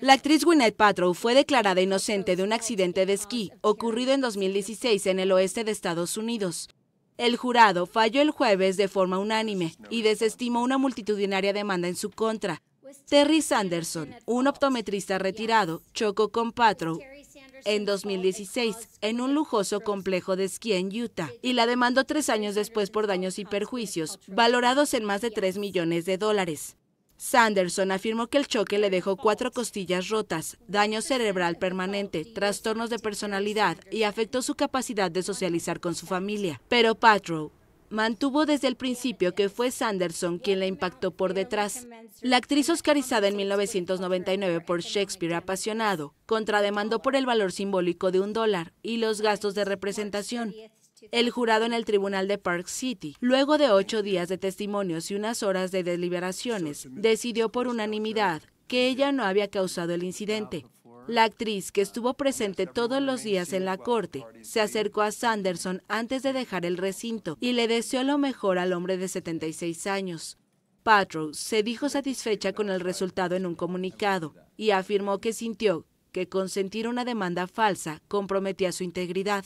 La actriz Gwyneth Paltrow fue declarada inocente de un accidente de esquí ocurrido en 2016 en el oeste de Estados Unidos. El jurado falló el jueves de forma unánime y desestimó una multitudinaria demanda en su contra. Terry Sanderson, un optometrista retirado, chocó con Paltrow en 2016 en un lujoso complejo de esquí en Utah y la demandó tres años después por daños y perjuicios, valorados en más de 3 millones de dólares. Sanderson afirmó que el choque le dejó cuatro costillas rotas, daño cerebral permanente, trastornos de personalidad y afectó su capacidad de socializar con su familia. Pero Patrow mantuvo desde el principio que fue Sanderson quien la impactó por detrás. La actriz oscarizada en 1999 por Shakespeare apasionado, contrademandó por el valor simbólico de un dólar y los gastos de representación el jurado en el tribunal de Park City, luego de ocho días de testimonios y unas horas de deliberaciones, decidió por unanimidad que ella no había causado el incidente. La actriz, que estuvo presente todos los días en la corte, se acercó a Sanderson antes de dejar el recinto y le deseó lo mejor al hombre de 76 años. Patrow se dijo satisfecha con el resultado en un comunicado y afirmó que sintió que consentir una demanda falsa comprometía su integridad.